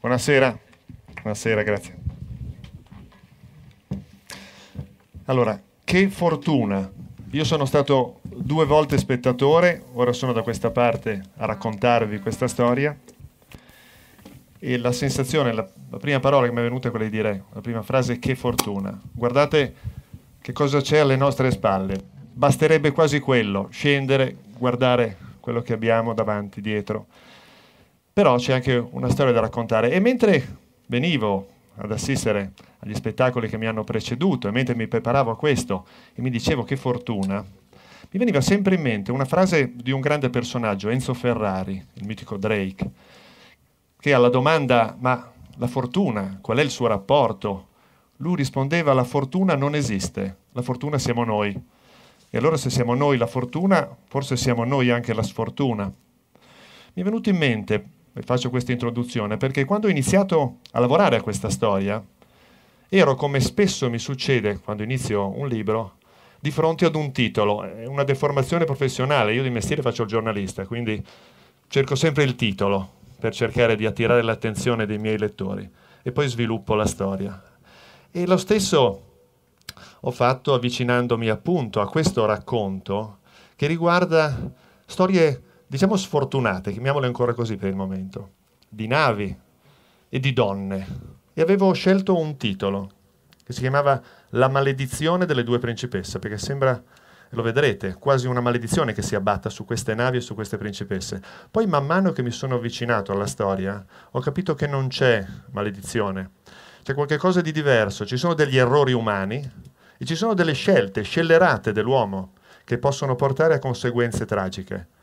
Buonasera, buonasera, grazie. Allora, che fortuna. Io sono stato due volte spettatore, ora sono da questa parte a raccontarvi questa storia. E la sensazione, la, la prima parola che mi è venuta è quella di dire, la prima frase, è che fortuna. Guardate che cosa c'è alle nostre spalle. Basterebbe quasi quello, scendere, guardare quello che abbiamo davanti, dietro però c'è anche una storia da raccontare. E mentre venivo ad assistere agli spettacoli che mi hanno preceduto e mentre mi preparavo a questo e mi dicevo che fortuna, mi veniva sempre in mente una frase di un grande personaggio, Enzo Ferrari, il mitico Drake, che alla domanda ma la fortuna, qual è il suo rapporto? Lui rispondeva la fortuna non esiste, la fortuna siamo noi. E allora se siamo noi la fortuna, forse siamo noi anche la sfortuna. Mi è venuto in mente faccio questa introduzione, perché quando ho iniziato a lavorare a questa storia, ero come spesso mi succede quando inizio un libro, di fronte ad un titolo, è una deformazione professionale, io di mestiere faccio il giornalista, quindi cerco sempre il titolo per cercare di attirare l'attenzione dei miei lettori e poi sviluppo la storia. E lo stesso ho fatto avvicinandomi appunto a questo racconto che riguarda storie diciamo sfortunate, chiamiamole ancora così per il momento, di navi e di donne. E avevo scelto un titolo che si chiamava La maledizione delle due principesse, perché sembra, lo vedrete, quasi una maledizione che si abbatta su queste navi e su queste principesse. Poi man mano che mi sono avvicinato alla storia, ho capito che non c'è maledizione, c'è qualcosa di diverso, ci sono degli errori umani e ci sono delle scelte scellerate dell'uomo che possono portare a conseguenze tragiche.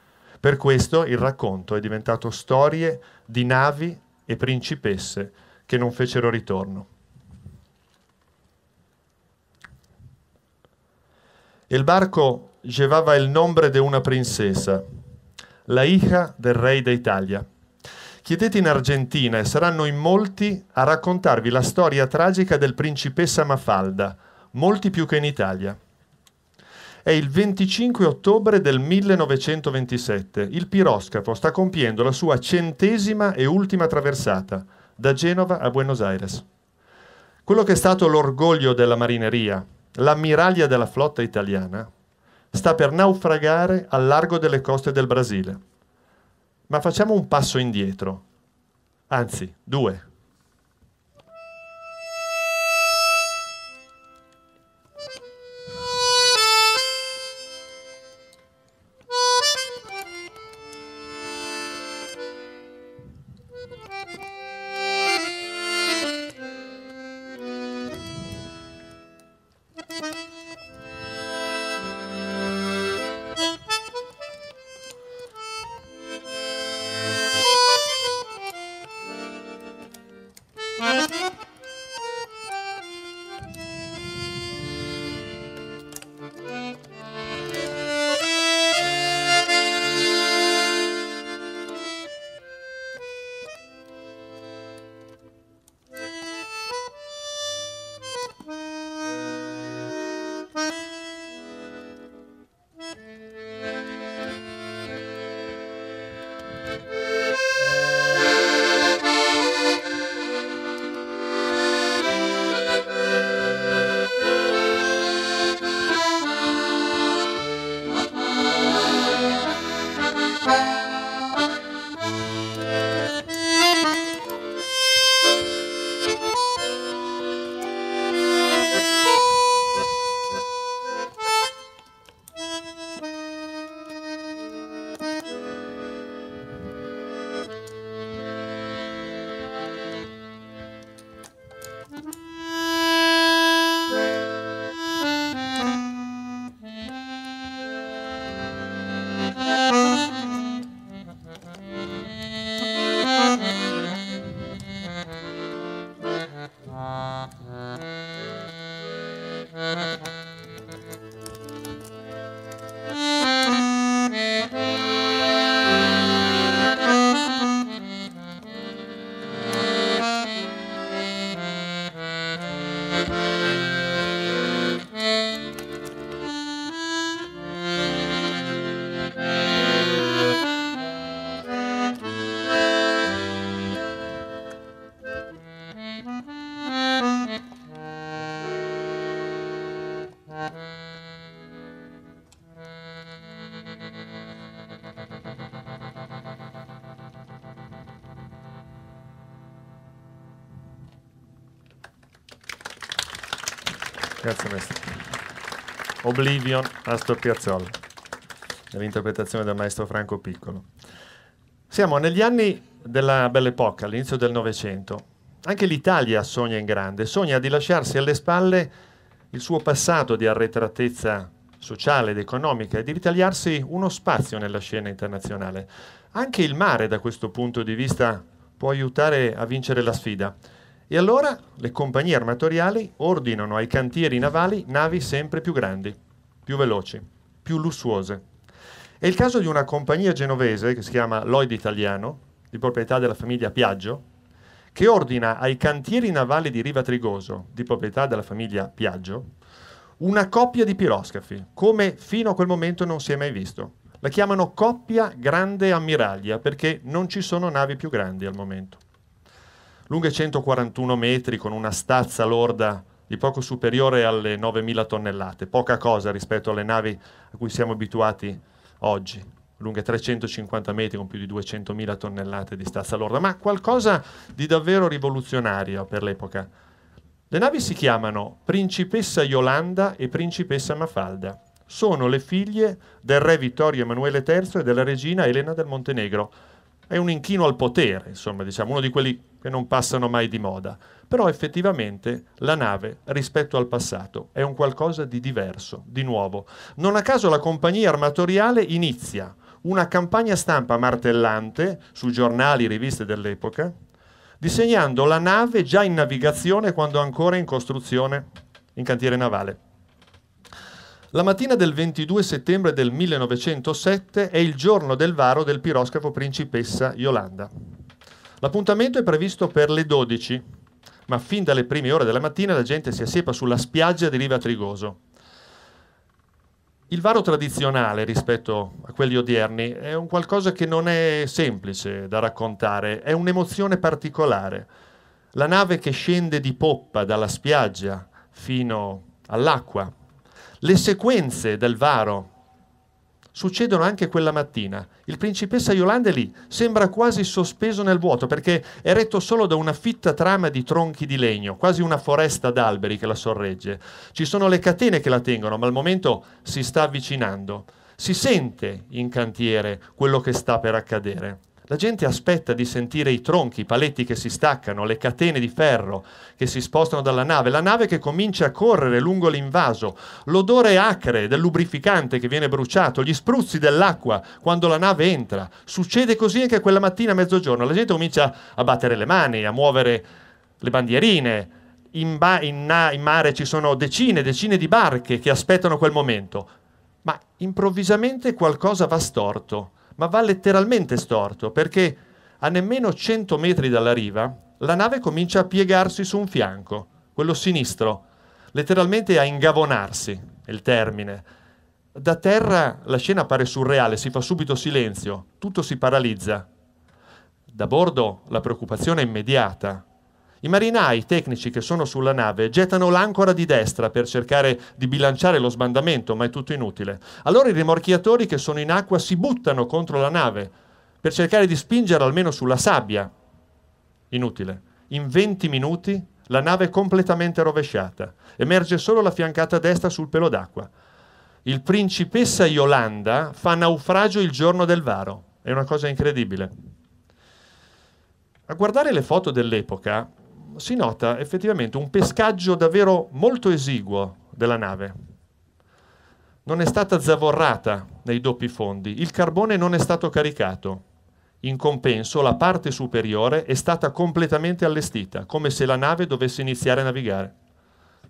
Per questo il racconto è diventato storie di navi e principesse che non fecero ritorno. Il barco llevava il nome di una princesa, la hija del re d'Italia. Chiedete in Argentina e saranno in molti a raccontarvi la storia tragica del principessa Mafalda, molti più che in Italia. È il 25 ottobre del 1927. Il piroscafo sta compiendo la sua centesima e ultima traversata, da Genova a Buenos Aires. Quello che è stato l'orgoglio della marineria, l'ammiraglia della flotta italiana, sta per naufragare al largo delle coste del Brasile. Ma facciamo un passo indietro, anzi due. Grazie maestro. Oblivion, Astor Piazzolla, nell'interpretazione del maestro Franco Piccolo. Siamo negli anni della Belle Époque, all'inizio del Novecento. Anche l'Italia sogna in grande, sogna di lasciarsi alle spalle il suo passato di arretratezza sociale ed economica e di ritagliarsi uno spazio nella scena internazionale. Anche il mare, da questo punto di vista, può aiutare a vincere la sfida. E allora le compagnie armatoriali ordinano ai cantieri navali navi sempre più grandi, più veloci, più lussuose. È il caso di una compagnia genovese che si chiama Lloyd Italiano, di proprietà della famiglia Piaggio, che ordina ai cantieri navali di Riva Trigoso, di proprietà della famiglia Piaggio, una coppia di piroscafi, come fino a quel momento non si è mai visto. La chiamano coppia grande ammiraglia perché non ci sono navi più grandi al momento lunghe 141 metri con una stazza lorda di poco superiore alle 9.000 tonnellate, poca cosa rispetto alle navi a cui siamo abituati oggi, lunghe 350 metri con più di 200.000 tonnellate di stazza lorda, ma qualcosa di davvero rivoluzionario per l'epoca. Le navi si chiamano Principessa Yolanda e Principessa Mafalda. Sono le figlie del re Vittorio Emanuele III e della regina Elena del Montenegro è un inchino al potere, insomma, diciamo, uno di quelli che non passano mai di moda. Però effettivamente la nave rispetto al passato è un qualcosa di diverso, di nuovo. Non a caso la compagnia armatoriale inizia una campagna stampa martellante su giornali e riviste dell'epoca, disegnando la nave già in navigazione quando ancora in costruzione in cantiere navale. La mattina del 22 settembre del 1907 è il giorno del varo del piroscafo principessa Yolanda. L'appuntamento è previsto per le 12, ma fin dalle prime ore della mattina la gente si assiepa sulla spiaggia di Riva Trigoso. Il varo tradizionale rispetto a quelli odierni è un qualcosa che non è semplice da raccontare, è un'emozione particolare. La nave che scende di poppa dalla spiaggia fino all'acqua le sequenze del Varo succedono anche quella mattina. Il principessa Yolanda lì, sembra quasi sospeso nel vuoto perché è retto solo da una fitta trama di tronchi di legno, quasi una foresta d'alberi che la sorregge. Ci sono le catene che la tengono, ma al momento si sta avvicinando. Si sente in cantiere quello che sta per accadere. La gente aspetta di sentire i tronchi, i paletti che si staccano, le catene di ferro che si spostano dalla nave, la nave che comincia a correre lungo l'invaso, l'odore acre del lubrificante che viene bruciato, gli spruzzi dell'acqua quando la nave entra. Succede così anche quella mattina a mezzogiorno. La gente comincia a battere le mani, a muovere le bandierine. in, ba- in, na- in mare ci sono decine e decine di barche che aspettano quel momento. Ma improvvisamente qualcosa va storto ma va letteralmente storto perché a nemmeno 100 metri dalla riva la nave comincia a piegarsi su un fianco, quello sinistro, letteralmente a ingavonarsi, è il termine. Da terra la scena appare surreale, si fa subito silenzio, tutto si paralizza. Da bordo la preoccupazione è immediata, i marinai tecnici che sono sulla nave gettano l'ancora di destra per cercare di bilanciare lo sbandamento, ma è tutto inutile. Allora i rimorchiatori che sono in acqua si buttano contro la nave per cercare di spingere almeno sulla sabbia. Inutile. In 20 minuti la nave è completamente rovesciata. Emerge solo la fiancata destra sul pelo d'acqua. Il principessa Yolanda fa naufragio il giorno del varo. È una cosa incredibile. A guardare le foto dell'epoca si nota effettivamente un pescaggio davvero molto esiguo della nave. Non è stata zavorrata nei doppi fondi, il carbone non è stato caricato. In compenso la parte superiore è stata completamente allestita, come se la nave dovesse iniziare a navigare,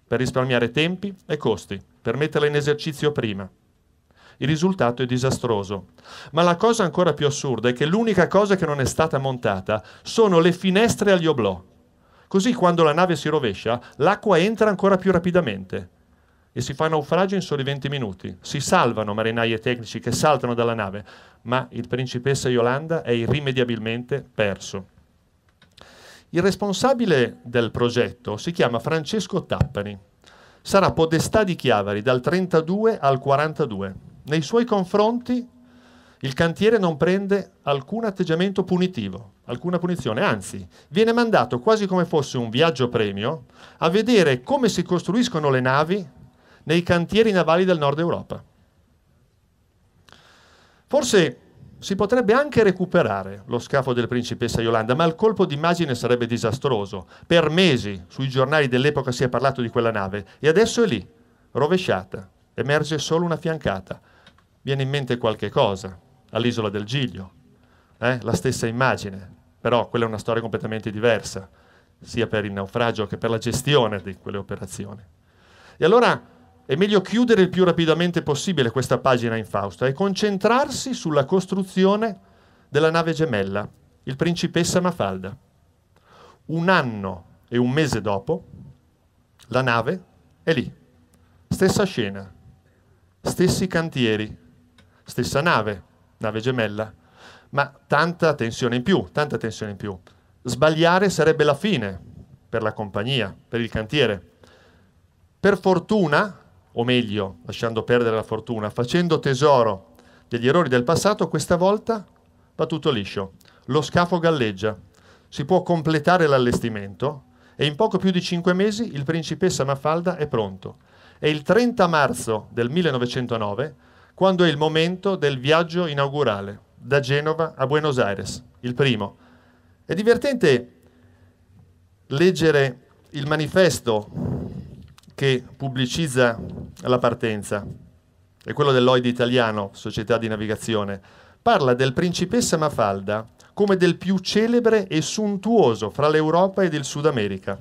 per risparmiare tempi e costi, per metterla in esercizio prima. Il risultato è disastroso. Ma la cosa ancora più assurda è che l'unica cosa che non è stata montata sono le finestre agli oblò, Così quando la nave si rovescia, l'acqua entra ancora più rapidamente e si fa naufragio in soli 20 minuti. Si salvano marinai e tecnici che saltano dalla nave, ma il principessa Yolanda è irrimediabilmente perso. Il responsabile del progetto si chiama Francesco Tappani. Sarà podestà di Chiavari dal 32 al 42. Nei suoi confronti il cantiere non prende alcun atteggiamento punitivo, alcuna punizione, anzi viene mandato quasi come fosse un viaggio premio a vedere come si costruiscono le navi nei cantieri navali del nord Europa. Forse si potrebbe anche recuperare lo scafo della principessa Yolanda, ma il colpo d'immagine sarebbe disastroso. Per mesi sui giornali dell'epoca si è parlato di quella nave e adesso è lì, rovesciata, emerge solo una fiancata. Viene in mente qualche cosa all'isola del Giglio, eh? la stessa immagine, però quella è una storia completamente diversa, sia per il naufragio che per la gestione di quelle operazioni. E allora è meglio chiudere il più rapidamente possibile questa pagina in Fausto e concentrarsi sulla costruzione della nave gemella, il principessa Mafalda. Un anno e un mese dopo, la nave è lì. Stessa scena, stessi cantieri, stessa nave, nave gemella, ma tanta tensione in più, tanta tensione in più. Sbagliare sarebbe la fine per la compagnia, per il cantiere. Per fortuna, o meglio, lasciando perdere la fortuna, facendo tesoro degli errori del passato, questa volta va tutto liscio. Lo scafo galleggia, si può completare l'allestimento e in poco più di cinque mesi il principessa Mafalda è pronto. È il 30 marzo del 1909 quando è il momento del viaggio inaugurale da Genova a Buenos Aires, il primo. È divertente leggere il manifesto che pubblicizza la partenza, è quello dell'Oid Italiano, società di navigazione. Parla del principessa Mafalda come del più celebre e suntuoso fra l'Europa ed il Sud America.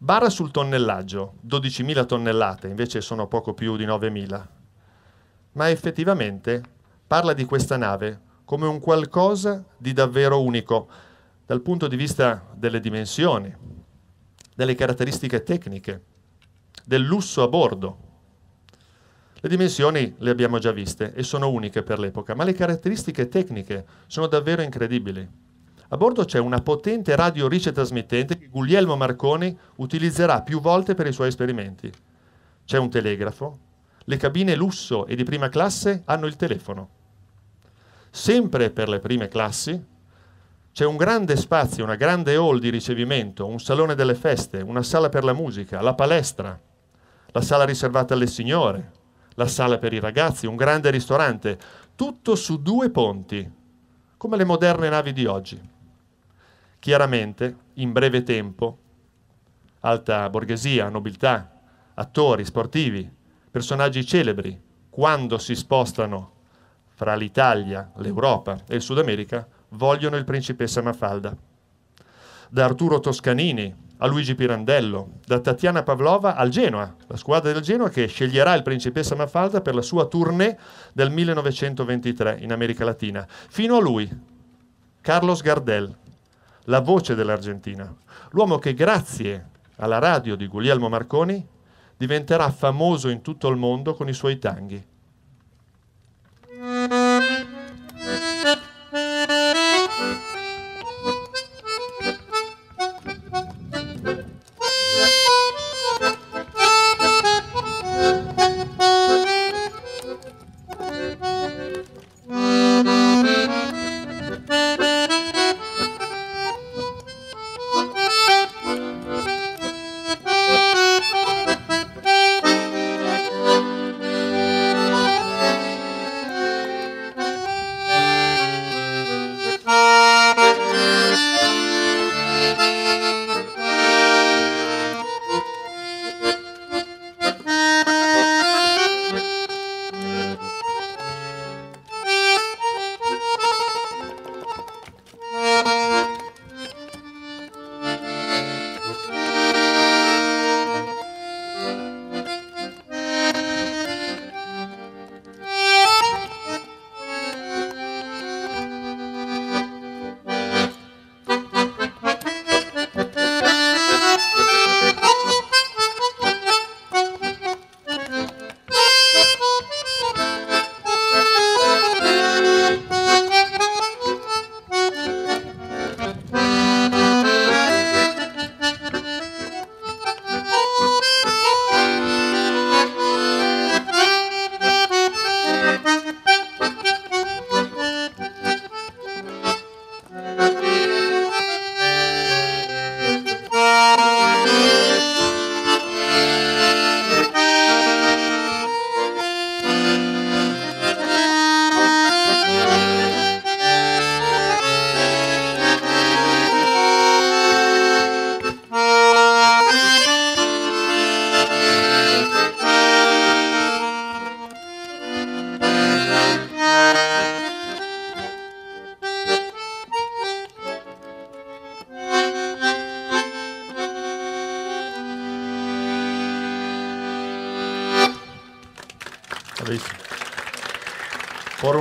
Barra sul tonnellaggio, 12.000 tonnellate, invece sono poco più di 9.000. Ma effettivamente parla di questa nave come un qualcosa di davvero unico dal punto di vista delle dimensioni, delle caratteristiche tecniche, del lusso a bordo. Le dimensioni le abbiamo già viste e sono uniche per l'epoca, ma le caratteristiche tecniche sono davvero incredibili. A bordo c'è una potente radio ricetrasmittente che Guglielmo Marconi utilizzerà più volte per i suoi esperimenti. C'è un telegrafo, le cabine lusso e di prima classe hanno il telefono sempre per le prime classi, c'è un grande spazio, una grande hall di ricevimento, un salone delle feste, una sala per la musica, la palestra, la sala riservata alle signore, la sala per i ragazzi, un grande ristorante, tutto su due ponti, come le moderne navi di oggi. Chiaramente, in breve tempo, alta borghesia, nobiltà, attori, sportivi, personaggi celebri, quando si spostano fra l'Italia, l'Europa e il Sud America vogliono il principessa Mafalda. Da Arturo Toscanini a Luigi Pirandello, da Tatiana Pavlova al Genoa, la squadra del Genoa che sceglierà il principessa Mafalda per la sua tournée del 1923 in America Latina, fino a lui, Carlos Gardel, la voce dell'Argentina, l'uomo che grazie alla radio di Guglielmo Marconi diventerà famoso in tutto il mondo con i suoi tanghi.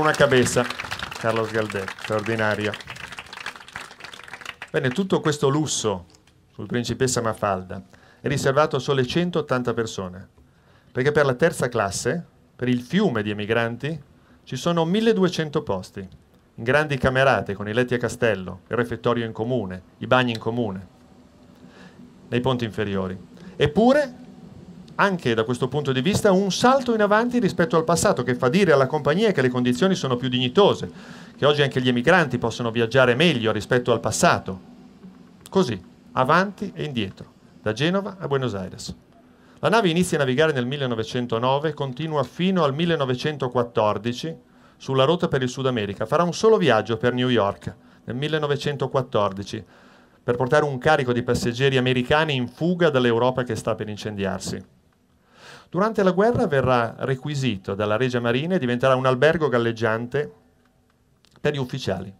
una cabeza. Carlos Galdè, straordinaria. Bene, tutto questo lusso sul principessa Mafalda è riservato a sole 180 persone, perché per la terza classe, per il fiume di emigranti, ci sono 1200 posti, in grandi camerate con i letti a castello, il refettorio in comune, i bagni in comune, nei ponti inferiori. Eppure anche da questo punto di vista un salto in avanti rispetto al passato che fa dire alla compagnia che le condizioni sono più dignitose, che oggi anche gli emigranti possono viaggiare meglio rispetto al passato. Così, avanti e indietro, da Genova a Buenos Aires. La nave inizia a navigare nel 1909 e continua fino al 1914 sulla rotta per il Sud America. Farà un solo viaggio per New York nel 1914 per portare un carico di passeggeri americani in fuga dall'Europa che sta per incendiarsi. Durante la guerra verrà requisito dalla Regia Marina e diventerà un albergo galleggiante per gli ufficiali.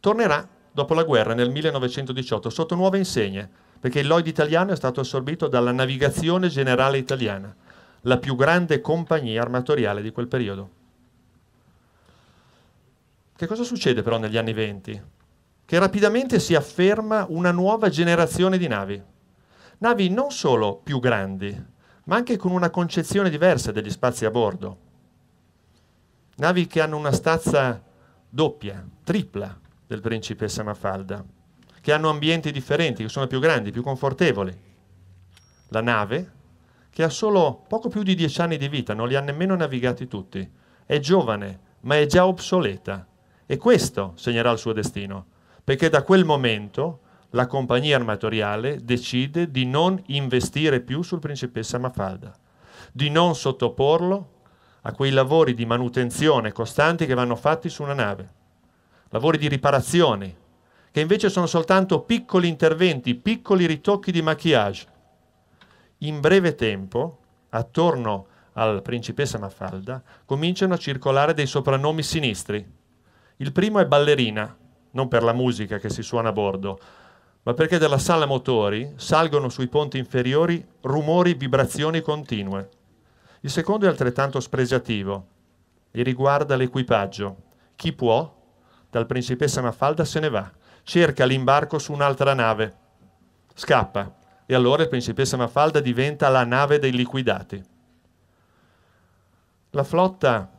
Tornerà dopo la guerra nel 1918 sotto nuove insegne, perché il Lloyd italiano è stato assorbito dalla Navigazione Generale Italiana, la più grande compagnia armatoriale di quel periodo. Che cosa succede però negli anni venti? Che rapidamente si afferma una nuova generazione di navi. Navi non solo più grandi, ma anche con una concezione diversa degli spazi a bordo. Navi che hanno una stazza doppia, tripla del principessa Mafalda, che hanno ambienti differenti, che sono più grandi, più confortevoli. La nave, che ha solo poco più di dieci anni di vita, non li ha nemmeno navigati tutti, è giovane, ma è già obsoleta. E questo segnerà il suo destino, perché da quel momento la compagnia armatoriale decide di non investire più sul principessa Mafalda, di non sottoporlo a quei lavori di manutenzione costanti che vanno fatti su una nave, lavori di riparazione, che invece sono soltanto piccoli interventi, piccoli ritocchi di maquillage. In breve tempo, attorno al principessa Mafalda, cominciano a circolare dei soprannomi sinistri. Il primo è ballerina, non per la musica che si suona a bordo, ma perché dalla sala motori salgono sui ponti inferiori rumori, vibrazioni continue. Il secondo è altrettanto spregiativo e riguarda l'equipaggio. Chi può, dal principessa Mafalda se ne va, cerca l'imbarco su un'altra nave, scappa e allora il principessa Mafalda diventa la nave dei liquidati. La flotta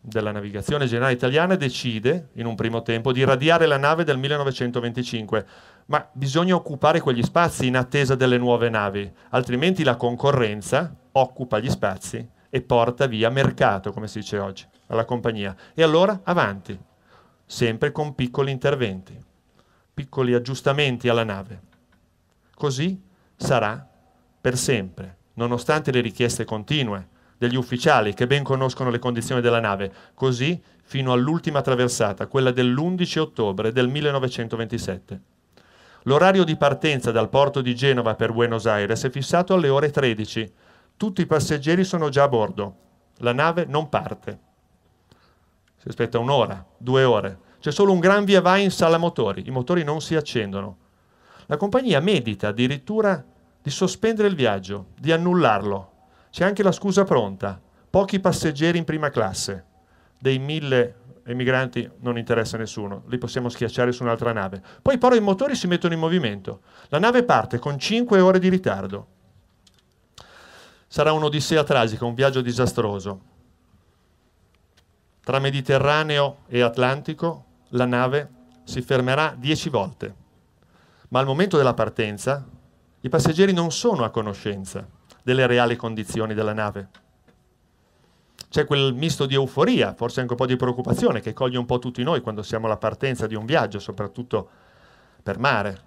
della navigazione generale italiana decide, in un primo tempo, di radiare la nave del 1925, ma bisogna occupare quegli spazi in attesa delle nuove navi, altrimenti la concorrenza occupa gli spazi e porta via mercato, come si dice oggi, alla compagnia. E allora avanti, sempre con piccoli interventi, piccoli aggiustamenti alla nave. Così sarà per sempre, nonostante le richieste continue degli ufficiali che ben conoscono le condizioni della nave, così fino all'ultima traversata, quella dell'11 ottobre del 1927. L'orario di partenza dal porto di Genova per Buenos Aires è fissato alle ore 13. Tutti i passeggeri sono già a bordo. La nave non parte. Si aspetta un'ora, due ore. C'è solo un gran via vai in sala motori. I motori non si accendono. La compagnia medita addirittura di sospendere il viaggio, di annullarlo, c'è anche la scusa pronta, pochi passeggeri in prima classe, dei mille emigranti non interessa nessuno, li possiamo schiacciare su un'altra nave. Poi però i motori si mettono in movimento, la nave parte con 5 ore di ritardo. Sarà un'odissea tragica, un viaggio disastroso. Tra Mediterraneo e Atlantico la nave si fermerà 10 volte, ma al momento della partenza i passeggeri non sono a conoscenza delle reali condizioni della nave. C'è quel misto di euforia, forse anche un po' di preoccupazione, che coglie un po' tutti noi quando siamo alla partenza di un viaggio, soprattutto per mare.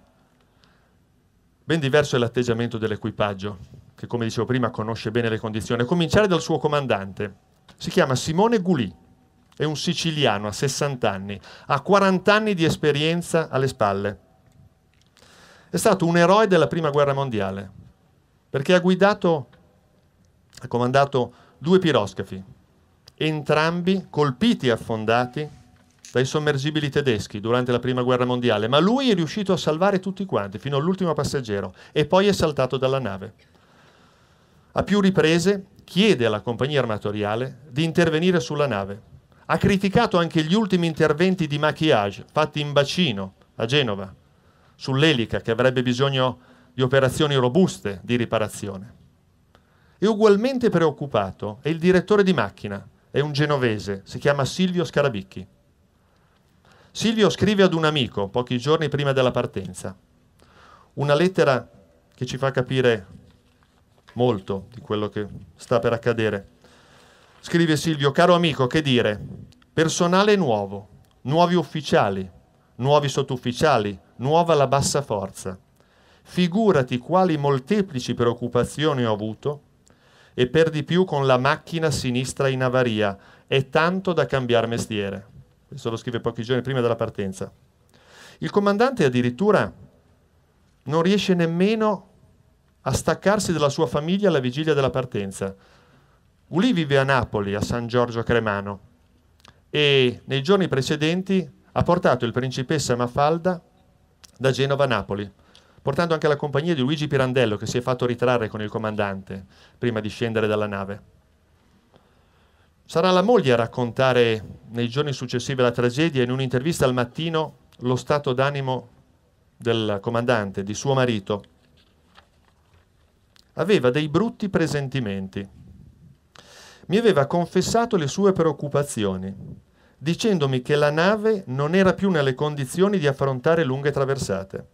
Ben diverso è l'atteggiamento dell'equipaggio, che come dicevo prima conosce bene le condizioni, a cominciare dal suo comandante. Si chiama Simone Gulì, è un siciliano a 60 anni, ha 40 anni di esperienza alle spalle. È stato un eroe della Prima Guerra Mondiale, perché ha guidato, ha comandato due piroscafi, entrambi colpiti e affondati dai sommergibili tedeschi durante la Prima Guerra Mondiale, ma lui è riuscito a salvare tutti quanti, fino all'ultimo passeggero, e poi è saltato dalla nave. A più riprese chiede alla compagnia armatoriale di intervenire sulla nave. Ha criticato anche gli ultimi interventi di maquillage fatti in bacino a Genova, sull'elica che avrebbe bisogno di operazioni robuste di riparazione. E ugualmente preoccupato è il direttore di macchina, è un genovese, si chiama Silvio Scarabicchi. Silvio scrive ad un amico pochi giorni prima della partenza una lettera che ci fa capire molto di quello che sta per accadere. Scrive Silvio, caro amico, che dire? Personale nuovo, nuovi ufficiali, nuovi sottufficiali, nuova la bassa forza figurati quali molteplici preoccupazioni ho avuto, e per di più con la macchina sinistra in avaria, è tanto da cambiare mestiere. Questo lo scrive pochi giorni prima della partenza. Il comandante addirittura non riesce nemmeno a staccarsi dalla sua famiglia alla vigilia della partenza. Uli vive a Napoli, a San Giorgio Cremano, e nei giorni precedenti ha portato il principessa Mafalda da Genova a Napoli portando anche la compagnia di Luigi Pirandello che si è fatto ritrarre con il comandante prima di scendere dalla nave. Sarà la moglie a raccontare nei giorni successivi alla tragedia in un'intervista al mattino lo stato d'animo del comandante, di suo marito. Aveva dei brutti presentimenti. Mi aveva confessato le sue preoccupazioni, dicendomi che la nave non era più nelle condizioni di affrontare lunghe traversate.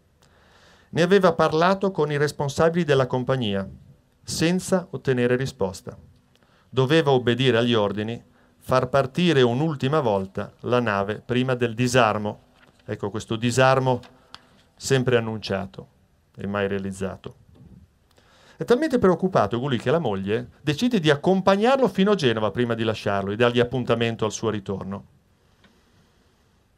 Ne aveva parlato con i responsabili della compagnia, senza ottenere risposta. Doveva obbedire agli ordini, far partire un'ultima volta la nave prima del disarmo. Ecco questo disarmo sempre annunciato e mai realizzato. È talmente preoccupato Gulli che la moglie decide di accompagnarlo fino a Genova prima di lasciarlo e dargli appuntamento al suo ritorno.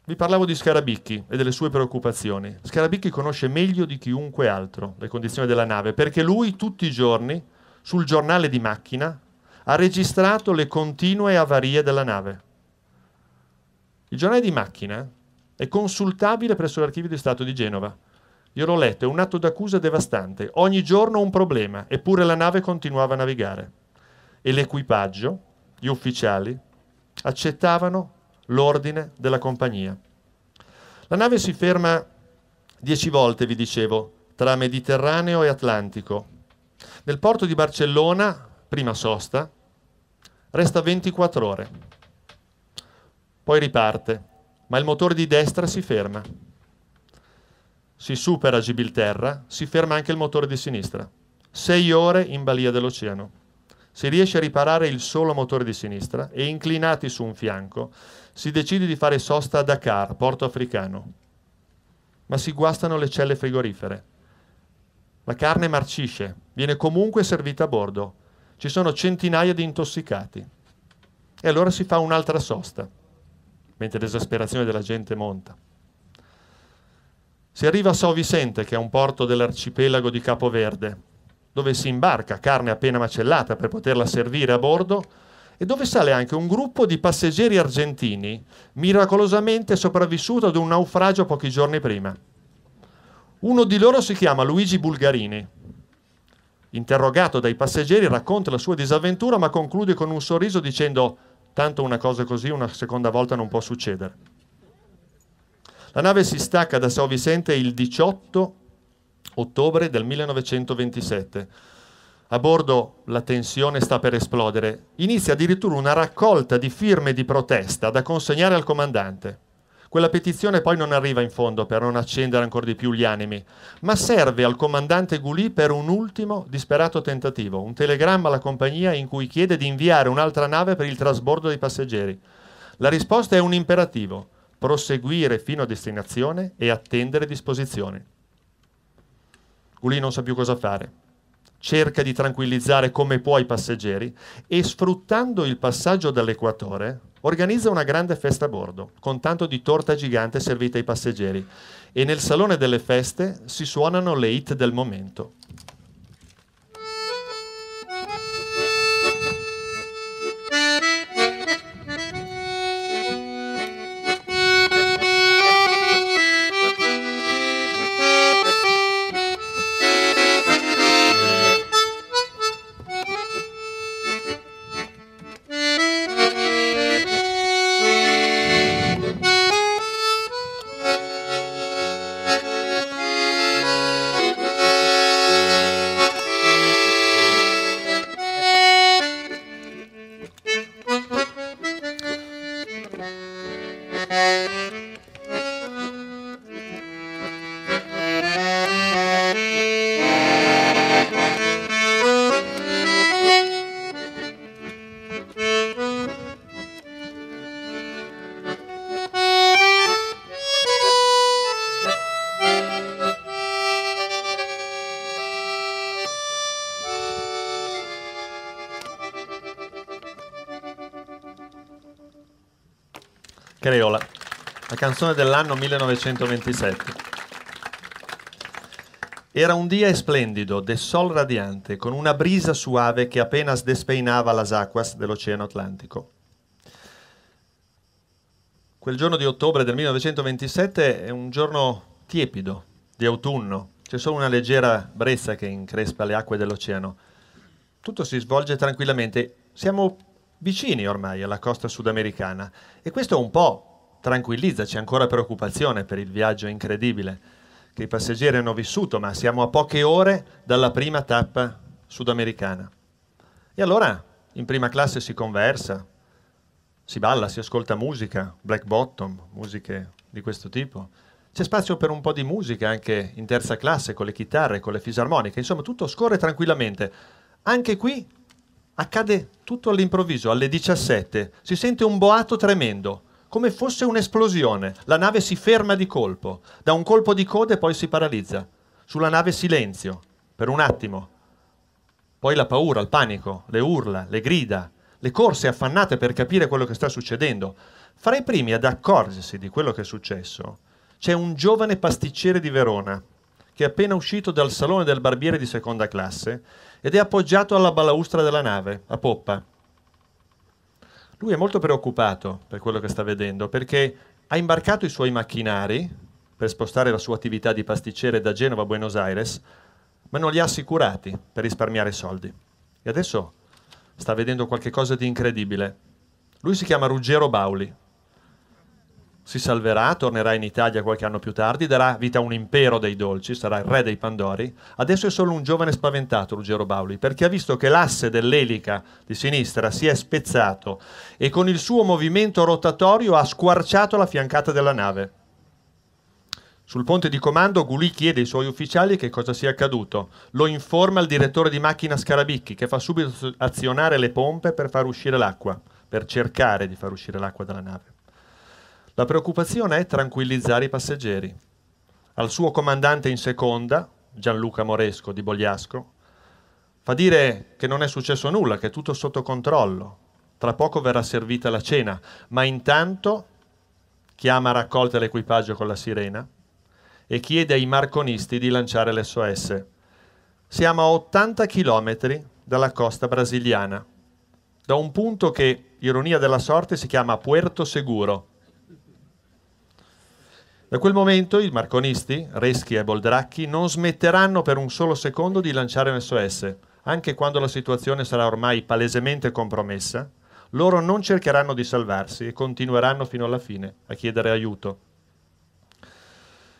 Vi parlavo di Scarabicchi e delle sue preoccupazioni. Scarabicchi conosce meglio di chiunque altro le condizioni della nave perché lui tutti i giorni sul giornale di macchina ha registrato le continue avarie della nave. Il giornale di macchina è consultabile presso l'archivio di Stato di Genova. Io l'ho letto, è un atto d'accusa devastante. Ogni giorno un problema, eppure la nave continuava a navigare. E l'equipaggio, gli ufficiali, accettavano l'ordine della compagnia. La nave si ferma dieci volte, vi dicevo, tra Mediterraneo e Atlantico. Nel porto di Barcellona, prima sosta, resta 24 ore. Poi riparte, ma il motore di destra si ferma. Si supera Gibilterra, si ferma anche il motore di sinistra. Sei ore in balia dell'oceano. Si riesce a riparare il solo motore di sinistra e inclinati su un fianco si decide di fare sosta a Dakar, porto africano, ma si guastano le celle frigorifere. La carne marcisce, viene comunque servita a bordo. Ci sono centinaia di intossicati. E allora si fa un'altra sosta, mentre l'esasperazione della gente monta. Si arriva a São Vicente, che è un porto dell'arcipelago di Capoverde, dove si imbarca carne appena macellata per poterla servire a bordo e dove sale anche un gruppo di passeggeri argentini miracolosamente sopravvissuto ad un naufragio pochi giorni prima. Uno di loro si chiama Luigi Bulgarini. Interrogato dai passeggeri racconta la sua disavventura ma conclude con un sorriso dicendo tanto una cosa così una seconda volta non può succedere. La nave si stacca da São Vicente il 18 ottobre del 1927 a bordo la tensione sta per esplodere. Inizia addirittura una raccolta di firme di protesta da consegnare al comandante. Quella petizione poi non arriva in fondo per non accendere ancora di più gli animi, ma serve al comandante Gulì per un ultimo disperato tentativo, un telegramma alla compagnia in cui chiede di inviare un'altra nave per il trasbordo dei passeggeri. La risposta è un imperativo, proseguire fino a destinazione e attendere disposizioni. Gulì non sa più cosa fare cerca di tranquillizzare come può i passeggeri e sfruttando il passaggio dall'equatore organizza una grande festa a bordo con tanto di torta gigante servita ai passeggeri e nel salone delle feste si suonano le hit del momento. canzone dell'anno 1927. Era un dia splendido, de sol radiante, con una brisa suave che appena despeinava las acquas dell'Oceano Atlantico. Quel giorno di ottobre del 1927 è un giorno tiepido, di autunno, c'è solo una leggera brezza che increspa le acque dell'oceano. Tutto si svolge tranquillamente, siamo vicini ormai alla costa sudamericana e questo è un po' tranquillizza, c'è ancora preoccupazione per il viaggio incredibile che i passeggeri hanno vissuto, ma siamo a poche ore dalla prima tappa sudamericana. E allora in prima classe si conversa, si balla, si ascolta musica, black bottom, musiche di questo tipo. C'è spazio per un po' di musica anche in terza classe, con le chitarre, con le fisarmoniche, insomma tutto scorre tranquillamente. Anche qui accade tutto all'improvviso, alle 17. Si sente un boato tremendo come fosse un'esplosione. La nave si ferma di colpo, da un colpo di coda e poi si paralizza. Sulla nave silenzio, per un attimo. Poi la paura, il panico, le urla, le grida, le corse affannate per capire quello che sta succedendo. Fra i primi ad accorgersi di quello che è successo c'è un giovane pasticciere di Verona che è appena uscito dal salone del barbiere di seconda classe ed è appoggiato alla balaustra della nave, a poppa. Lui è molto preoccupato per quello che sta vedendo perché ha imbarcato i suoi macchinari per spostare la sua attività di pasticcere da Genova a Buenos Aires, ma non li ha assicurati per risparmiare soldi. E adesso sta vedendo qualcosa di incredibile. Lui si chiama Ruggero Bauli, si salverà, tornerà in Italia qualche anno più tardi, darà vita a un impero dei dolci, sarà il re dei Pandori. Adesso è solo un giovane spaventato, Ruggero Bauli, perché ha visto che l'asse dell'elica di sinistra si è spezzato e con il suo movimento rotatorio ha squarciato la fiancata della nave. Sul ponte di comando Gulì chiede ai suoi ufficiali che cosa sia accaduto. Lo informa il direttore di macchina Scarabicchi, che fa subito azionare le pompe per far uscire l'acqua, per cercare di far uscire l'acqua dalla nave. La preoccupazione è tranquillizzare i passeggeri. Al suo comandante in seconda, Gianluca Moresco di Bogliasco, fa dire che non è successo nulla, che è tutto sotto controllo. Tra poco verrà servita la cena, ma intanto chiama a raccolta l'equipaggio con la sirena e chiede ai marconisti di lanciare l'SOS. Siamo a 80 km dalla costa brasiliana, da un punto che, ironia della sorte, si chiama Puerto Seguro, da quel momento i marconisti, Reschi e Boldracchi, non smetteranno per un solo secondo di lanciare un SOS. Anche quando la situazione sarà ormai palesemente compromessa, loro non cercheranno di salvarsi e continueranno fino alla fine a chiedere aiuto.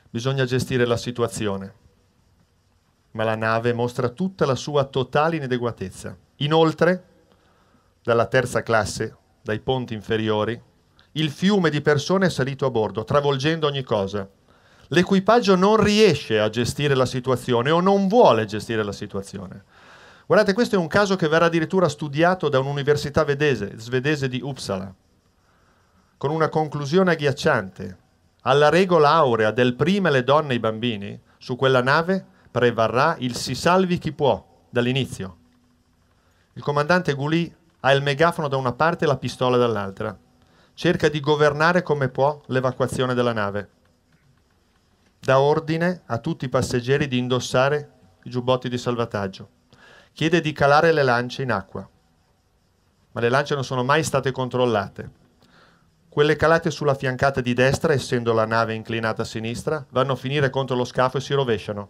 Bisogna gestire la situazione. Ma la nave mostra tutta la sua totale inadeguatezza. Inoltre, dalla terza classe, dai ponti inferiori, il fiume di persone è salito a bordo, travolgendo ogni cosa. L'equipaggio non riesce a gestire la situazione o non vuole gestire la situazione. Guardate, questo è un caso che verrà addirittura studiato da un'università vedese, svedese di Uppsala, con una conclusione agghiacciante. Alla regola aurea del prima le donne e i bambini, su quella nave prevarrà il si salvi chi può dall'inizio. Il comandante Gulì ha il megafono da una parte e la pistola dall'altra cerca di governare come può l'evacuazione della nave. Dà ordine a tutti i passeggeri di indossare i giubbotti di salvataggio. Chiede di calare le lance in acqua, ma le lance non sono mai state controllate. Quelle calate sulla fiancata di destra, essendo la nave inclinata a sinistra, vanno a finire contro lo scafo e si rovesciano.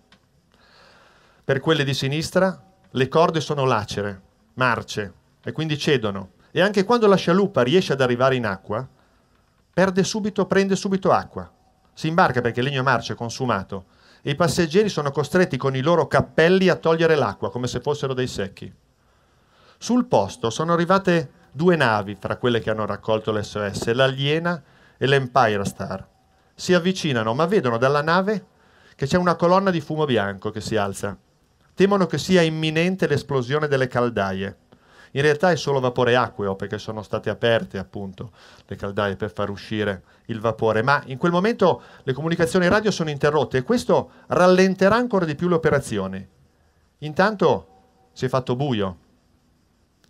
Per quelle di sinistra, le corde sono lacere, marce, e quindi cedono e anche quando la scialuppa riesce ad arrivare in acqua, perde subito, prende subito acqua. Si imbarca perché il legno marcio è consumato e i passeggeri sono costretti con i loro cappelli a togliere l'acqua come se fossero dei secchi. Sul posto sono arrivate due navi fra quelle che hanno raccolto l'SOS, l'Aliena e l'Empire Star. Si avvicinano ma vedono dalla nave che c'è una colonna di fumo bianco che si alza. Temono che sia imminente l'esplosione delle caldaie in realtà è solo vapore acqueo perché sono state aperte appunto le caldaie per far uscire il vapore, ma in quel momento le comunicazioni radio sono interrotte e questo rallenterà ancora di più le operazioni. Intanto si è fatto buio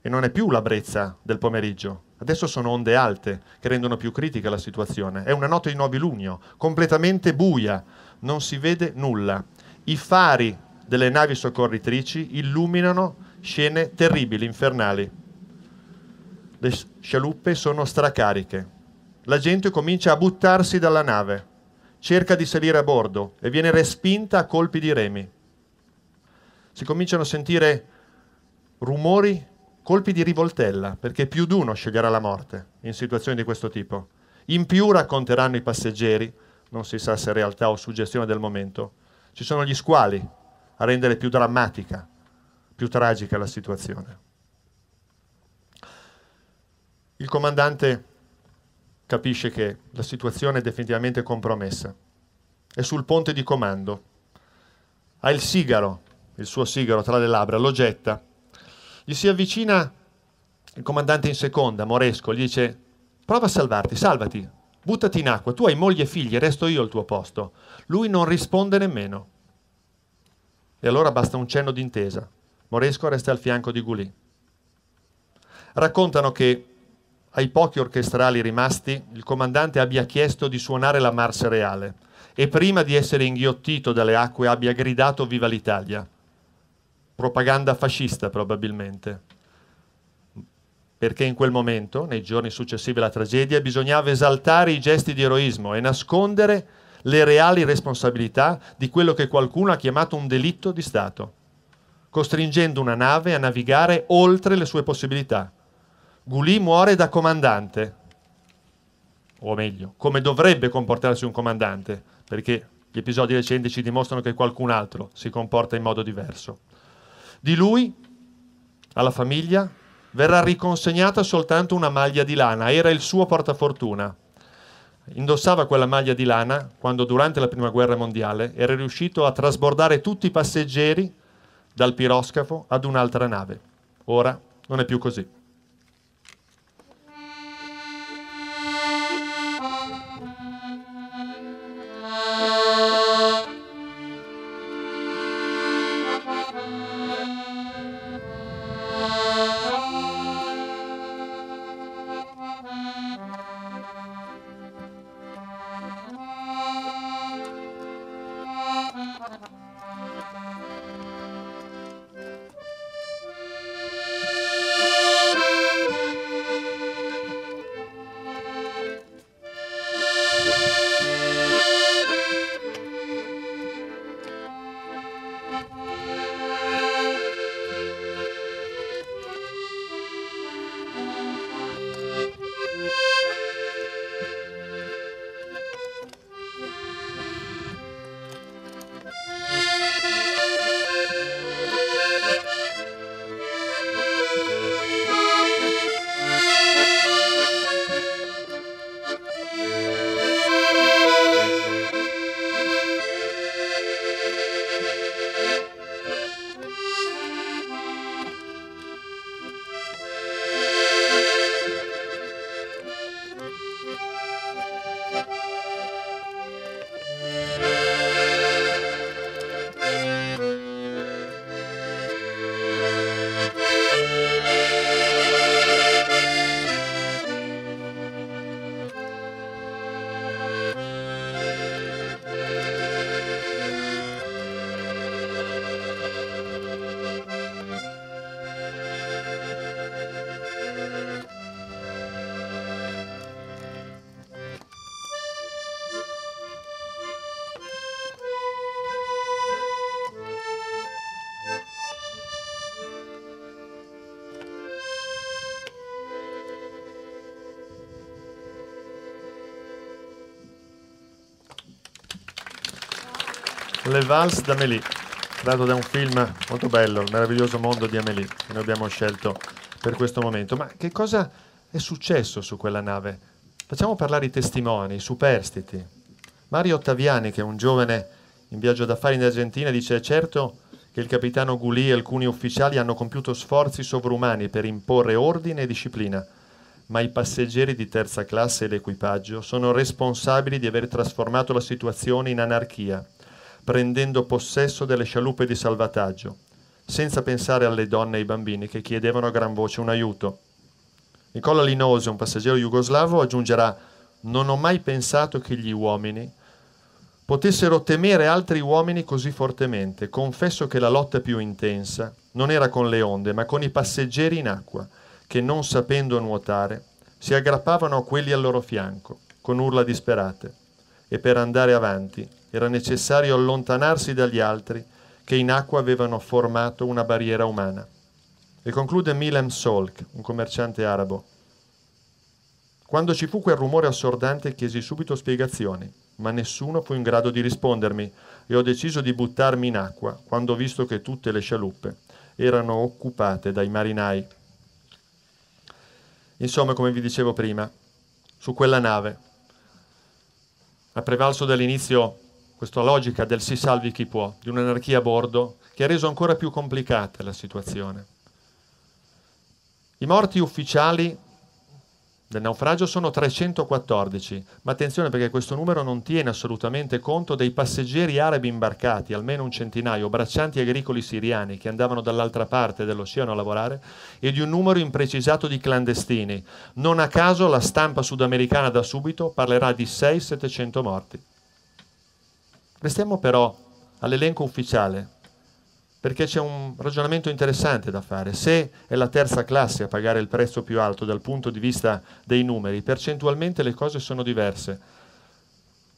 e non è più la brezza del pomeriggio. Adesso sono onde alte che rendono più critica la situazione. È una notte di novilunio, completamente buia, non si vede nulla. I fari delle navi soccorritrici illuminano Scene terribili, infernali. Le scialuppe sono stracariche. La gente comincia a buttarsi dalla nave, cerca di salire a bordo e viene respinta a colpi di remi. Si cominciano a sentire rumori, colpi di rivoltella, perché più di uno sceglierà la morte in situazioni di questo tipo. In più racconteranno i passeggeri, non si sa se realtà o suggestione del momento, ci sono gli squali a rendere più drammatica più tragica la situazione. Il comandante capisce che la situazione è definitivamente compromessa. È sul ponte di comando. Ha il sigaro, il suo sigaro tra le labbra, lo getta. Gli si avvicina il comandante in seconda, Moresco, gli dice prova a salvarti, salvati, buttati in acqua, tu hai moglie e figli, resto io al tuo posto. Lui non risponde nemmeno. E allora basta un cenno d'intesa. Moresco resta al fianco di Gulì. Raccontano che ai pochi orchestrali rimasti il comandante abbia chiesto di suonare la Mars Reale e prima di essere inghiottito dalle acque abbia gridato Viva l'Italia. Propaganda fascista probabilmente. Perché in quel momento, nei giorni successivi alla tragedia, bisognava esaltare i gesti di eroismo e nascondere le reali responsabilità di quello che qualcuno ha chiamato un delitto di Stato costringendo una nave a navigare oltre le sue possibilità. Gulli muore da comandante, o meglio, come dovrebbe comportarsi un comandante, perché gli episodi recenti ci dimostrano che qualcun altro si comporta in modo diverso. Di lui, alla famiglia, verrà riconsegnata soltanto una maglia di lana, era il suo portafortuna. Indossava quella maglia di lana quando durante la Prima Guerra Mondiale era riuscito a trasbordare tutti i passeggeri dal piroscafo ad un'altra nave. Ora non è più così. Le Vals d'Amélie, dato da un film molto bello, Il meraviglioso mondo di Amélie, che noi abbiamo scelto per questo momento. Ma che cosa è successo su quella nave? Facciamo parlare i testimoni, i superstiti. Mario Ottaviani, che è un giovane in viaggio d'affari in Argentina, dice certo che il capitano Gulì e alcuni ufficiali hanno compiuto sforzi sovrumani per imporre ordine e disciplina, ma i passeggeri di terza classe e l'equipaggio sono responsabili di aver trasformato la situazione in anarchia prendendo possesso delle scialuppe di salvataggio, senza pensare alle donne e ai bambini che chiedevano a gran voce un aiuto. Nicola Linose, un passeggero jugoslavo, aggiungerà Non ho mai pensato che gli uomini potessero temere altri uomini così fortemente. Confesso che la lotta più intensa non era con le onde, ma con i passeggeri in acqua, che non sapendo nuotare, si aggrappavano a quelli al loro fianco, con urla disperate, e per andare avanti era necessario allontanarsi dagli altri che in acqua avevano formato una barriera umana. E conclude Milam Solk, un commerciante arabo. Quando ci fu quel rumore assordante chiesi subito spiegazioni, ma nessuno fu in grado di rispondermi e ho deciso di buttarmi in acqua quando ho visto che tutte le scialuppe erano occupate dai marinai. Insomma, come vi dicevo prima, su quella nave, ha prevalso dall'inizio questa logica del si salvi chi può, di un'anarchia a bordo, che ha reso ancora più complicata la situazione. I morti ufficiali del naufragio sono 314, ma attenzione perché questo numero non tiene assolutamente conto dei passeggeri arabi imbarcati, almeno un centinaio, braccianti agricoli siriani che andavano dall'altra parte dell'oceano a lavorare, e di un numero imprecisato di clandestini. Non a caso la stampa sudamericana da subito parlerà di 6-700 morti. Restiamo però all'elenco ufficiale, perché c'è un ragionamento interessante da fare. Se è la terza classe a pagare il prezzo più alto dal punto di vista dei numeri, percentualmente le cose sono diverse.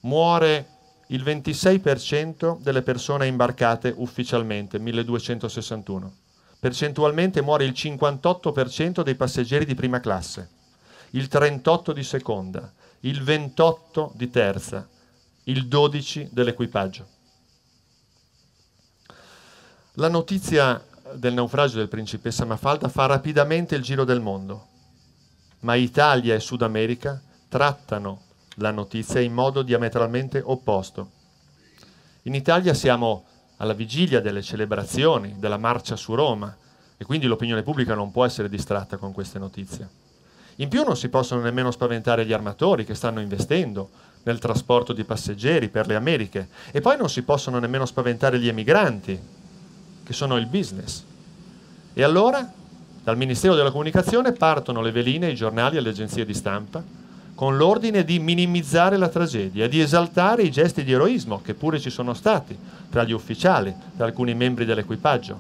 Muore il 26% delle persone imbarcate ufficialmente, 1261. Percentualmente muore il 58% dei passeggeri di prima classe, il 38% di seconda, il 28% di terza, il 12 dell'equipaggio. La notizia del naufragio del principessa Mafalda fa rapidamente il giro del mondo, ma Italia e Sud America trattano la notizia in modo diametralmente opposto. In Italia siamo alla vigilia delle celebrazioni, della marcia su Roma, e quindi l'opinione pubblica non può essere distratta con queste notizie. In più non si possono nemmeno spaventare gli armatori che stanno investendo, nel trasporto di passeggeri per le Americhe. E poi non si possono nemmeno spaventare gli emigranti, che sono il business. E allora dal Ministero della Comunicazione partono le veline, i giornali e le agenzie di stampa con l'ordine di minimizzare la tragedia, di esaltare i gesti di eroismo che pure ci sono stati tra gli ufficiali, tra alcuni membri dell'equipaggio.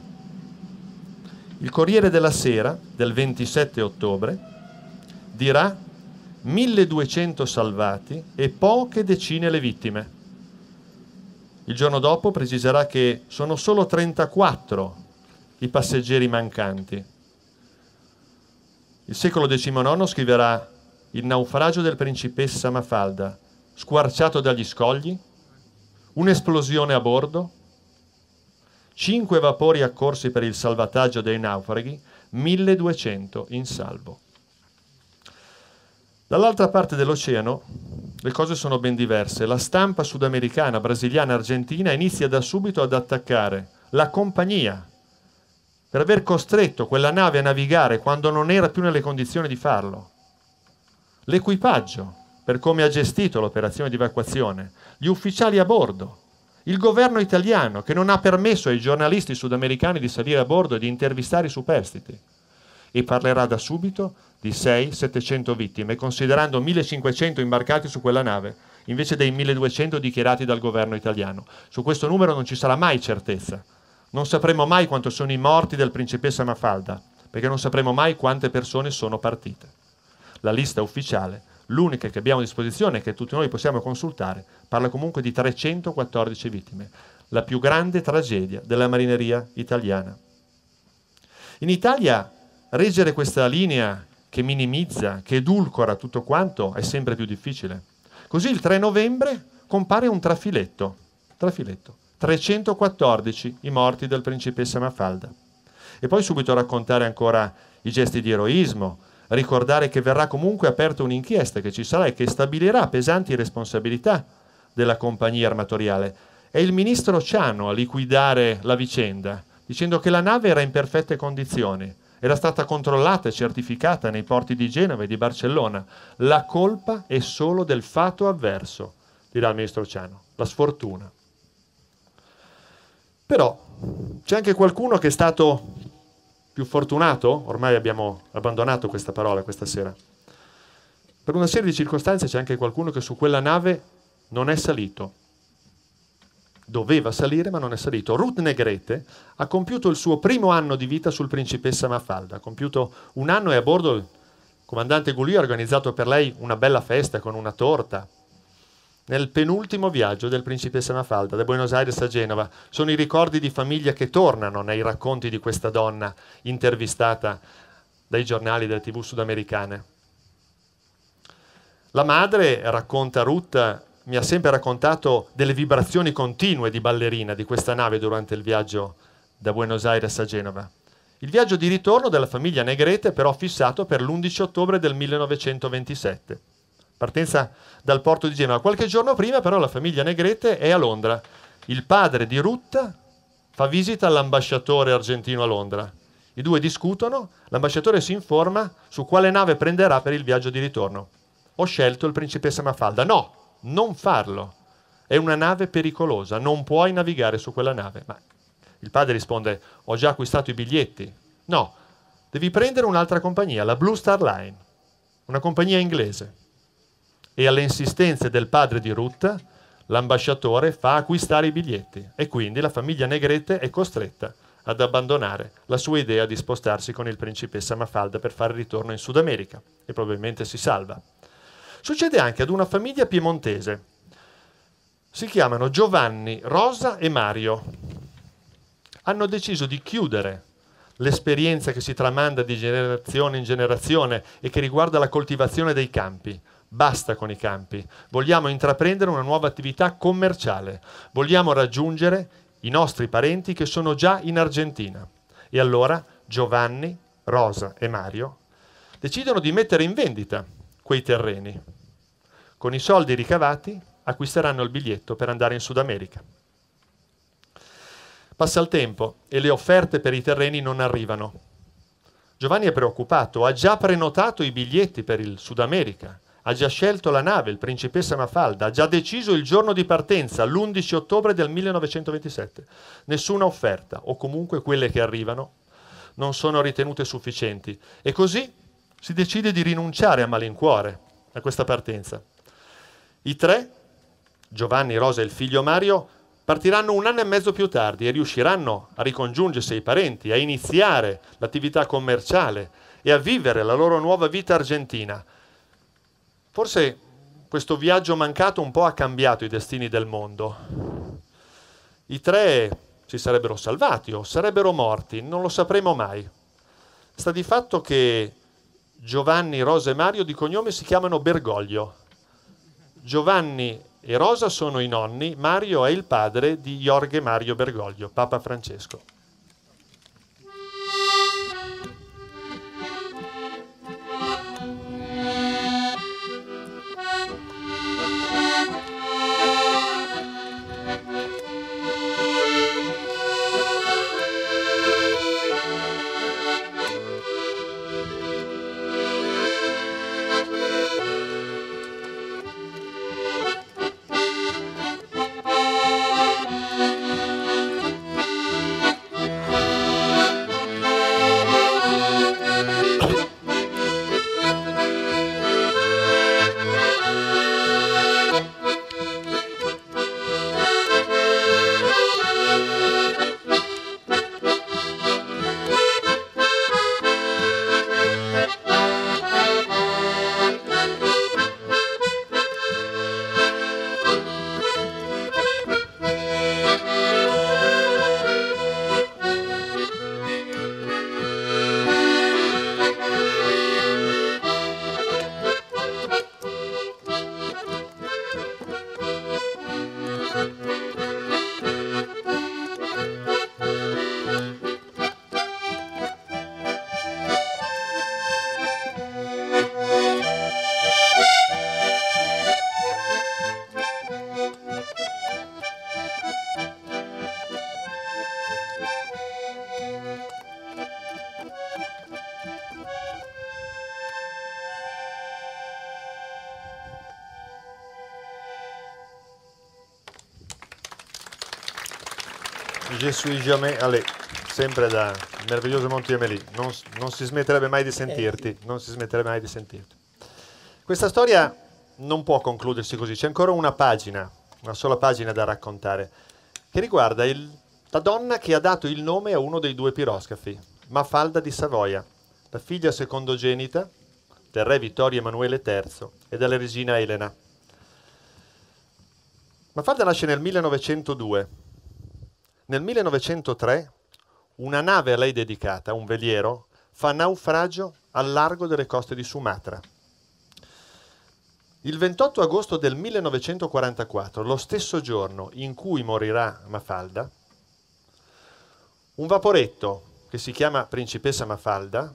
Il Corriere della Sera del 27 ottobre dirà 1200 salvati e poche decine le vittime. Il giorno dopo preciserà che sono solo 34 i passeggeri mancanti. Il secolo XIX scriverà il naufragio del principessa Mafalda, squarciato dagli scogli, un'esplosione a bordo, cinque vapori accorsi per il salvataggio dei naufraghi, 1200 in salvo. Dall'altra parte dell'oceano le cose sono ben diverse. La stampa sudamericana, brasiliana, argentina inizia da subito ad attaccare la compagnia per aver costretto quella nave a navigare quando non era più nelle condizioni di farlo. L'equipaggio, per come ha gestito l'operazione di evacuazione, gli ufficiali a bordo, il governo italiano che non ha permesso ai giornalisti sudamericani di salire a bordo e di intervistare i superstiti. E parlerà da subito di 6-700 vittime, considerando 1.500 imbarcati su quella nave, invece dei 1.200 dichiarati dal governo italiano. Su questo numero non ci sarà mai certezza. Non sapremo mai quanto sono i morti del principessa Mafalda, perché non sapremo mai quante persone sono partite. La lista ufficiale, l'unica che abbiamo a disposizione e che tutti noi possiamo consultare, parla comunque di 314 vittime, la più grande tragedia della marineria italiana. In Italia reggere questa linea che minimizza, che edulcora tutto quanto, è sempre più difficile. Così il 3 novembre compare un trafiletto, trafiletto 314 i morti del principessa Mafalda. E poi subito raccontare ancora i gesti di eroismo, ricordare che verrà comunque aperta un'inchiesta che ci sarà e che stabilirà pesanti responsabilità della compagnia armatoriale. È il ministro Ciano a liquidare la vicenda, dicendo che la nave era in perfette condizioni, era stata controllata e certificata nei porti di Genova e di Barcellona. La colpa è solo del fatto avverso, dirà il ministro Ciano, la sfortuna. Però c'è anche qualcuno che è stato più fortunato, ormai abbiamo abbandonato questa parola questa sera. Per una serie di circostanze c'è anche qualcuno che su quella nave non è salito doveva salire ma non è salito. Ruth Negrete ha compiuto il suo primo anno di vita sul Principessa Mafalda, ha compiuto un anno e a bordo il comandante Gulli ha organizzato per lei una bella festa con una torta. Nel penultimo viaggio del Principessa Mafalda da Buenos Aires a Genova sono i ricordi di famiglia che tornano nei racconti di questa donna intervistata dai giornali della tv sudamericana. La madre, racconta Ruth, mi ha sempre raccontato delle vibrazioni continue di ballerina di questa nave durante il viaggio da Buenos Aires a Genova. Il viaggio di ritorno della famiglia Negrete è però fissato per l'11 ottobre del 1927. Partenza dal porto di Genova. Qualche giorno prima però la famiglia Negrete è a Londra. Il padre di Rutta fa visita all'ambasciatore argentino a Londra. I due discutono, l'ambasciatore si informa su quale nave prenderà per il viaggio di ritorno. Ho scelto il principessa Mafalda. No, non farlo. È una nave pericolosa, non puoi navigare su quella nave. Ma il padre risponde, ho già acquistato i biglietti. No, devi prendere un'altra compagnia, la Blue Star Line, una compagnia inglese. E alle insistenze del padre di Ruth, l'ambasciatore fa acquistare i biglietti e quindi la famiglia Negrete è costretta ad abbandonare la sua idea di spostarsi con il principessa Mafalda per fare ritorno in Sud America e probabilmente si salva. Succede anche ad una famiglia piemontese. Si chiamano Giovanni, Rosa e Mario. Hanno deciso di chiudere l'esperienza che si tramanda di generazione in generazione e che riguarda la coltivazione dei campi. Basta con i campi, vogliamo intraprendere una nuova attività commerciale, vogliamo raggiungere i nostri parenti che sono già in Argentina. E allora Giovanni, Rosa e Mario decidono di mettere in vendita quei terreni. Con i soldi ricavati acquisteranno il biglietto per andare in Sud America. Passa il tempo e le offerte per i terreni non arrivano. Giovanni è preoccupato, ha già prenotato i biglietti per il Sud America, ha già scelto la nave, il Principessa Mafalda, ha già deciso il giorno di partenza, l'11 ottobre del 1927. Nessuna offerta, o comunque quelle che arrivano, non sono ritenute sufficienti. E così si decide di rinunciare a malincuore a questa partenza. I tre, Giovanni, Rosa e il figlio Mario, partiranno un anno e mezzo più tardi e riusciranno a ricongiungersi ai parenti, a iniziare l'attività commerciale e a vivere la loro nuova vita argentina. Forse questo viaggio mancato un po' ha cambiato i destini del mondo. I tre si sarebbero salvati o sarebbero morti, non lo sapremo mai. Sta di fatto che Giovanni, Rosa e Mario di cognome si chiamano Bergoglio. Giovanni e Rosa sono i nonni, Mario è il padre di Jorge Mario Bergoglio, Papa Francesco. sui jamais allé, sempre da meraviglioso Monti Emeli, non, non si smetterebbe mai di eh, sentirti, non si smetterebbe mai di sentirti. Questa storia non può concludersi così, c'è ancora una pagina, una sola pagina da raccontare, che riguarda il, la donna che ha dato il nome a uno dei due piroscafi, Mafalda di Savoia, la figlia secondogenita del re Vittorio Emanuele III e della regina Elena. Mafalda nasce nel 1902 nel 1903 una nave a lei dedicata, un veliero, fa naufragio al largo delle coste di Sumatra. Il 28 agosto del 1944, lo stesso giorno in cui morirà Mafalda, un vaporetto che si chiama Principessa Mafalda,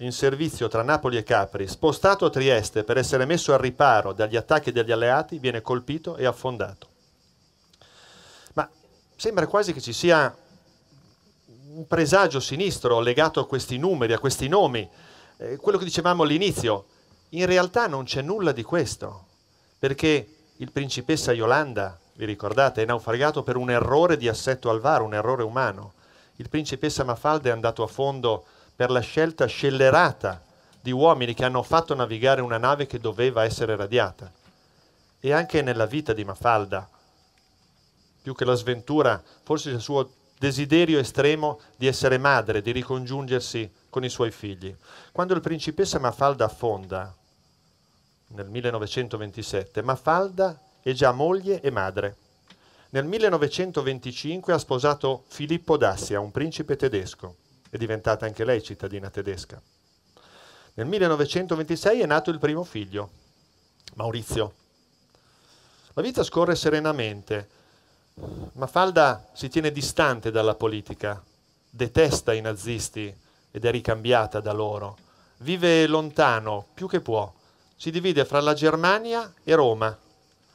in servizio tra Napoli e Capri, spostato a Trieste per essere messo al riparo dagli attacchi degli alleati, viene colpito e affondato sembra quasi che ci sia un presagio sinistro legato a questi numeri, a questi nomi. Eh, quello che dicevamo all'inizio, in realtà non c'è nulla di questo, perché il principessa Yolanda, vi ricordate, è naufragato per un errore di assetto al alvaro, un errore umano. Il principessa Mafalda è andato a fondo per la scelta scellerata di uomini che hanno fatto navigare una nave che doveva essere radiata. E anche nella vita di Mafalda più che la sventura, forse il suo desiderio estremo di essere madre, di ricongiungersi con i suoi figli. Quando il principessa Mafalda affonda, nel 1927, Mafalda è già moglie e madre. Nel 1925 ha sposato Filippo Dassia, un principe tedesco. È diventata anche lei cittadina tedesca. Nel 1926 è nato il primo figlio, Maurizio. La vita scorre serenamente, Mafalda si tiene distante dalla politica, detesta i nazisti ed è ricambiata da loro. Vive lontano, più che può. Si divide fra la Germania e Roma.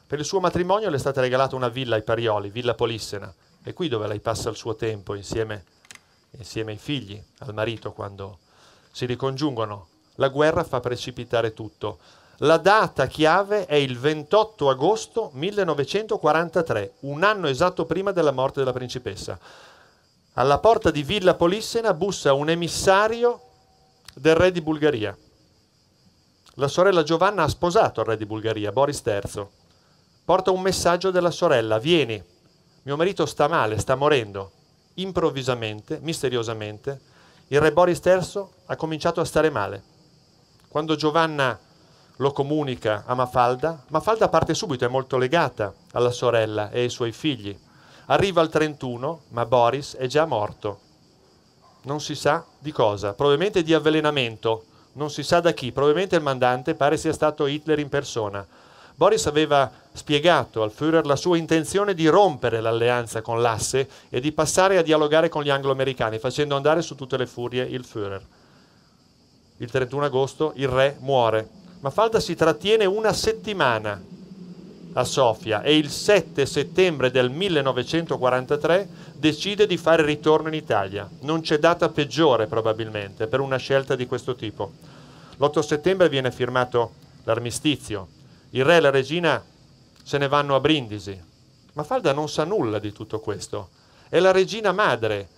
Per il suo matrimonio le è stata regalata una villa ai Parioli, Villa Polissena. È qui dove lei passa il suo tempo insieme, insieme ai figli, al marito, quando si ricongiungono. La guerra fa precipitare tutto. La data chiave è il 28 agosto 1943, un anno esatto prima della morte della principessa. Alla porta di Villa Polissena bussa un emissario del re di Bulgaria. La sorella Giovanna ha sposato il re di Bulgaria, Boris III. Porta un messaggio della sorella, vieni, mio marito sta male, sta morendo. Improvvisamente, misteriosamente, il re Boris III ha cominciato a stare male. Quando Giovanna lo comunica a Mafalda. Mafalda parte subito, è molto legata alla sorella e ai suoi figli. Arriva al 31, ma Boris è già morto. Non si sa di cosa, probabilmente di avvelenamento, non si sa da chi, probabilmente il mandante pare sia stato Hitler in persona. Boris aveva spiegato al Führer la sua intenzione di rompere l'alleanza con l'asse e di passare a dialogare con gli anglo-americani, facendo andare su tutte le furie il Führer. Il 31 agosto il re muore Mafalda si trattiene una settimana a Sofia e il 7 settembre del 1943 decide di fare ritorno in Italia. Non c'è data peggiore probabilmente per una scelta di questo tipo. L'8 settembre viene firmato l'armistizio. Il re e la regina se ne vanno a Brindisi. Mafalda non sa nulla di tutto questo. È la regina madre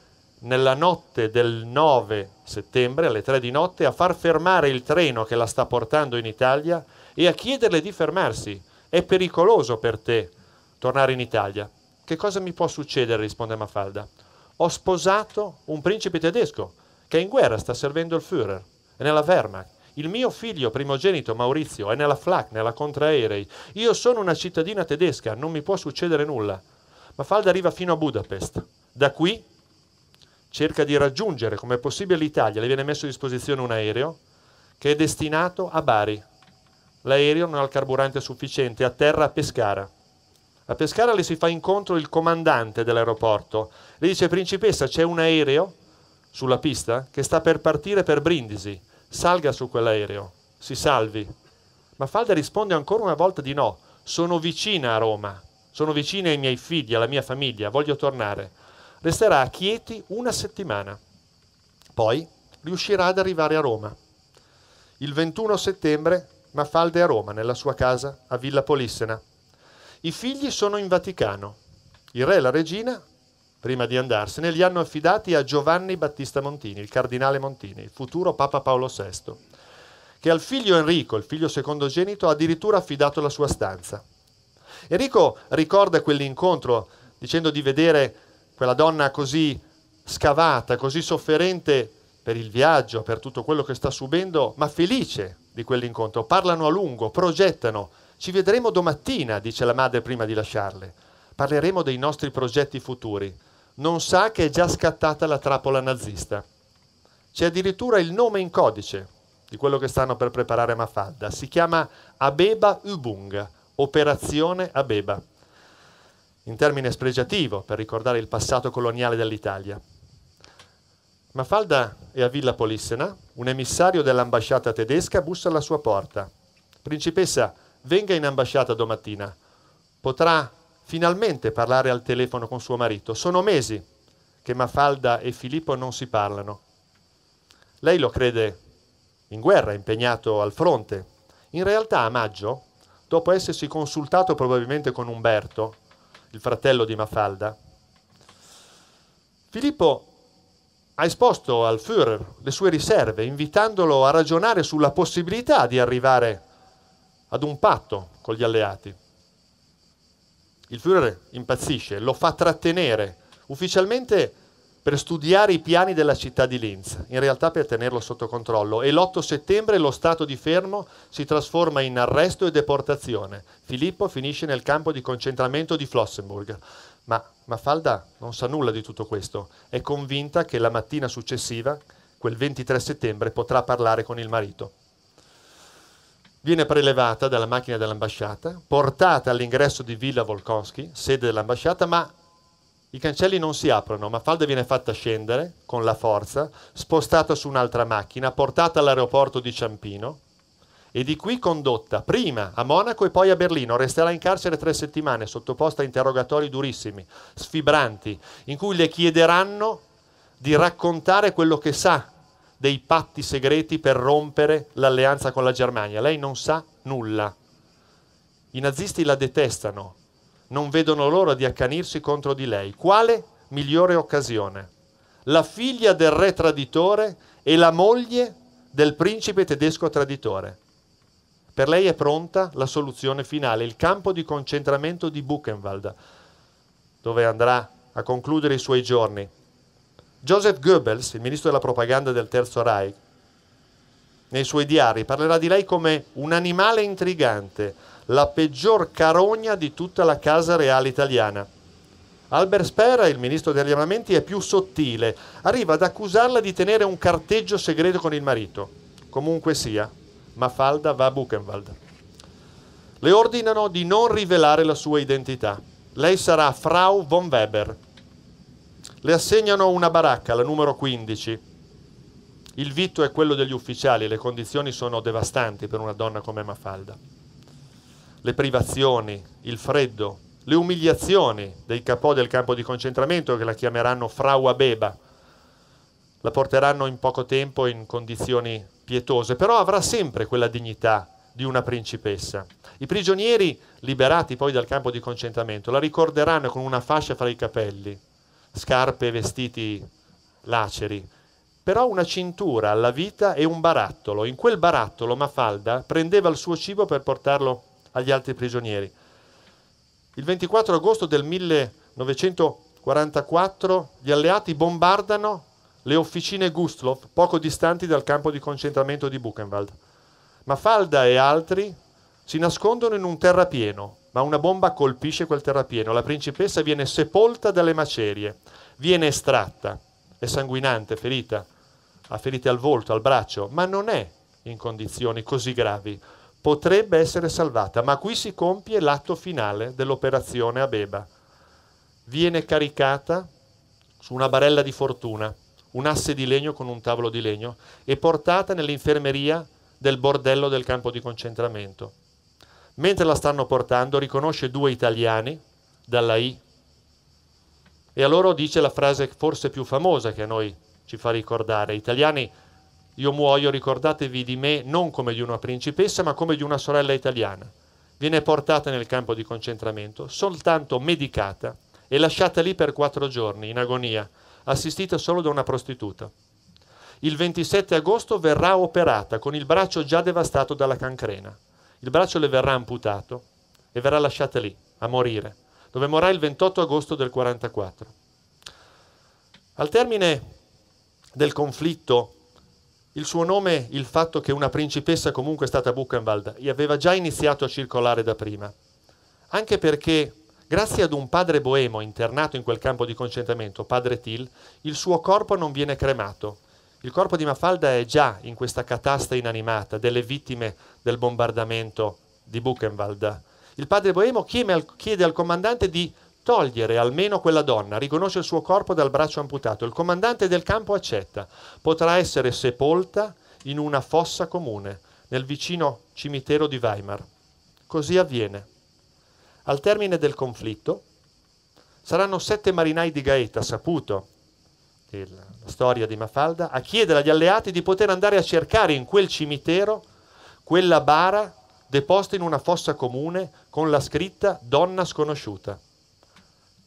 nella notte del 9 settembre alle 3 di notte a far fermare il treno che la sta portando in Italia e a chiederle di fermarsi. È pericoloso per te tornare in Italia. Che cosa mi può succedere? risponde Mafalda. Ho sposato un principe tedesco che è in guerra sta servendo il Führer, è nella Wehrmacht. Il mio figlio primogenito Maurizio è nella Flak, nella contraerei. Io sono una cittadina tedesca, non mi può succedere nulla. Mafalda arriva fino a Budapest. Da qui cerca di raggiungere come è possibile l'Italia, le viene messo a disposizione un aereo che è destinato a Bari. L'aereo non ha il carburante sufficiente, atterra a Pescara. A Pescara le si fa incontro il comandante dell'aeroporto. Le dice, principessa, c'è un aereo sulla pista che sta per partire per Brindisi. Salga su quell'aereo, si salvi. Ma Falda risponde ancora una volta di no. Sono vicina a Roma, sono vicina ai miei figli, alla mia famiglia, voglio tornare Resterà a Chieti una settimana, poi riuscirà ad arrivare a Roma. Il 21 settembre Mafalda è a Roma, nella sua casa a Villa Polissena. I figli sono in Vaticano. Il re e la regina, prima di andarsene, li hanno affidati a Giovanni Battista Montini, il cardinale Montini, il futuro Papa Paolo VI, che al figlio Enrico, il figlio secondogenito, ha addirittura affidato la sua stanza. Enrico ricorda quell'incontro dicendo di vedere quella donna così scavata, così sofferente per il viaggio, per tutto quello che sta subendo, ma felice di quell'incontro. Parlano a lungo, progettano. Ci vedremo domattina, dice la madre prima di lasciarle. Parleremo dei nostri progetti futuri. Non sa che è già scattata la trappola nazista. C'è addirittura il nome in codice di quello che stanno per preparare a Mafalda. Si chiama Abeba Ubung, Operazione Abeba in termine spregiativo per ricordare il passato coloniale dell'Italia. Mafalda è a Villa Polissena, un emissario dell'ambasciata tedesca bussa alla sua porta. Principessa, venga in ambasciata domattina. Potrà finalmente parlare al telefono con suo marito. Sono mesi che Mafalda e Filippo non si parlano. Lei lo crede in guerra, impegnato al fronte. In realtà a maggio, dopo essersi consultato probabilmente con Umberto, il fratello di Mafalda. Filippo ha esposto al Führer le sue riserve, invitandolo a ragionare sulla possibilità di arrivare ad un patto con gli alleati. Il Führer impazzisce, lo fa trattenere. Ufficialmente per studiare i piani della città di Linz, in realtà per tenerlo sotto controllo, e l'8 settembre lo stato di fermo si trasforma in arresto e deportazione. Filippo finisce nel campo di concentramento di Flossenburg. Ma Mafalda non sa nulla di tutto questo, è convinta che la mattina successiva, quel 23 settembre, potrà parlare con il marito. Viene prelevata dalla macchina dell'ambasciata, portata all'ingresso di Villa Volkonsky, sede dell'ambasciata, ma i cancelli non si aprono, ma Falda viene fatta scendere con la forza, spostata su un'altra macchina, portata all'aeroporto di Ciampino e di qui condotta prima a Monaco e poi a Berlino. Resterà in carcere tre settimane, sottoposta a interrogatori durissimi, sfibranti, in cui le chiederanno di raccontare quello che sa dei patti segreti per rompere l'alleanza con la Germania. Lei non sa nulla. I nazisti la detestano, non vedono l'ora di accanirsi contro di lei. Quale migliore occasione? La figlia del re traditore e la moglie del principe tedesco traditore. Per lei è pronta la soluzione finale, il campo di concentramento di Buchenwald, dove andrà a concludere i suoi giorni. Joseph Goebbels, il ministro della propaganda del Terzo Reich, nei suoi diari, parlerà di lei come un animale intrigante, la peggior carogna di tutta la casa reale italiana. Albert Spera, il ministro degli armamenti, è più sottile, arriva ad accusarla di tenere un carteggio segreto con il marito. Comunque sia, Mafalda va a Buchenwald. Le ordinano di non rivelare la sua identità. Lei sarà Frau von Weber. Le assegnano una baracca, la numero 15, il vitto è quello degli ufficiali, le condizioni sono devastanti per una donna come Mafalda. Le privazioni, il freddo, le umiliazioni dei capò del campo di concentramento che la chiameranno Frau Abeba, la porteranno in poco tempo in condizioni pietose, però avrà sempre quella dignità di una principessa. I prigionieri, liberati poi dal campo di concentramento, la ricorderanno con una fascia fra i capelli, scarpe e vestiti laceri, però una cintura alla vita e un barattolo. In quel barattolo Mafalda prendeva il suo cibo per portarlo agli altri prigionieri. Il 24 agosto del 1944 gli alleati bombardano le officine Gustloff, poco distanti dal campo di concentramento di Buchenwald. Mafalda e altri si nascondono in un terrapieno, ma una bomba colpisce quel terrapieno. La principessa viene sepolta dalle macerie, viene estratta, è sanguinante, ferita, ha ferite al volto, al braccio, ma non è in condizioni così gravi. Potrebbe essere salvata, ma qui si compie l'atto finale dell'operazione Abeba. Viene caricata su una barella di fortuna, un asse di legno con un tavolo di legno, e portata nell'infermeria del bordello del campo di concentramento. Mentre la stanno portando riconosce due italiani dalla I e a loro dice la frase forse più famosa che a noi ci fa ricordare. Italiani, io muoio, ricordatevi di me non come di una principessa, ma come di una sorella italiana. Viene portata nel campo di concentramento, soltanto medicata e lasciata lì per quattro giorni, in agonia, assistita solo da una prostituta. Il 27 agosto verrà operata con il braccio già devastato dalla cancrena. Il braccio le verrà amputato e verrà lasciata lì, a morire, dove morrà il 28 agosto del 44. Al termine del conflitto, il suo nome, il fatto che una principessa comunque è stata Buchenwald, aveva già iniziato a circolare da prima. Anche perché, grazie ad un padre boemo internato in quel campo di concentramento, padre Till, il suo corpo non viene cremato. Il corpo di Mafalda è già in questa catasta inanimata delle vittime del bombardamento di Buchenwald. Il padre boemo chiede al comandante di Togliere almeno quella donna, riconosce il suo corpo dal braccio amputato. Il comandante del campo accetta. Potrà essere sepolta in una fossa comune, nel vicino cimitero di Weimar. Così avviene. Al termine del conflitto saranno sette marinai di Gaeta, saputo, la storia di Mafalda, a chiedere agli alleati di poter andare a cercare in quel cimitero quella bara deposta in una fossa comune con la scritta Donna sconosciuta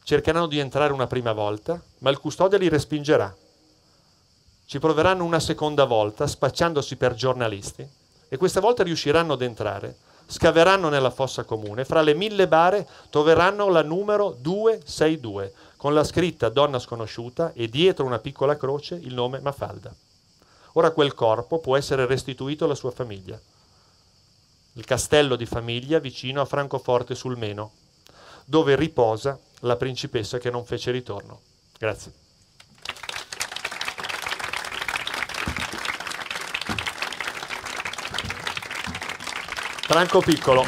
cercheranno di entrare una prima volta, ma il custode li respingerà. Ci proveranno una seconda volta, spacciandosi per giornalisti, e questa volta riusciranno ad entrare, scaveranno nella fossa comune, fra le mille bare troveranno la numero 262, con la scritta Donna sconosciuta e dietro una piccola croce il nome Mafalda. Ora quel corpo può essere restituito alla sua famiglia. Il castello di famiglia vicino a Francoforte sul Meno, dove riposa la principessa che non fece ritorno. Grazie. Franco Piccolo.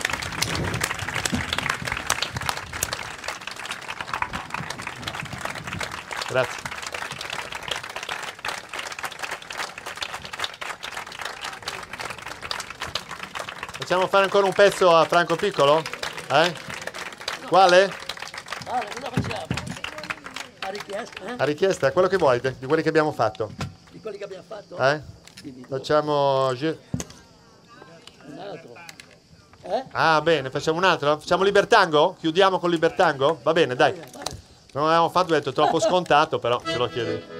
Grazie. Facciamo fare ancora un pezzo a Franco Piccolo? Eh? Quale? richiesta? A richiesta, quello che volete, di quelli che abbiamo fatto. Di quelli che abbiamo fatto? Eh? Facciamo... Un altro. Eh? Ah, bene, facciamo un altro? Facciamo Libertango? Chiudiamo con Libertango? Va bene, dai. Non avevamo fatto, ho detto troppo scontato, però se lo chiedete.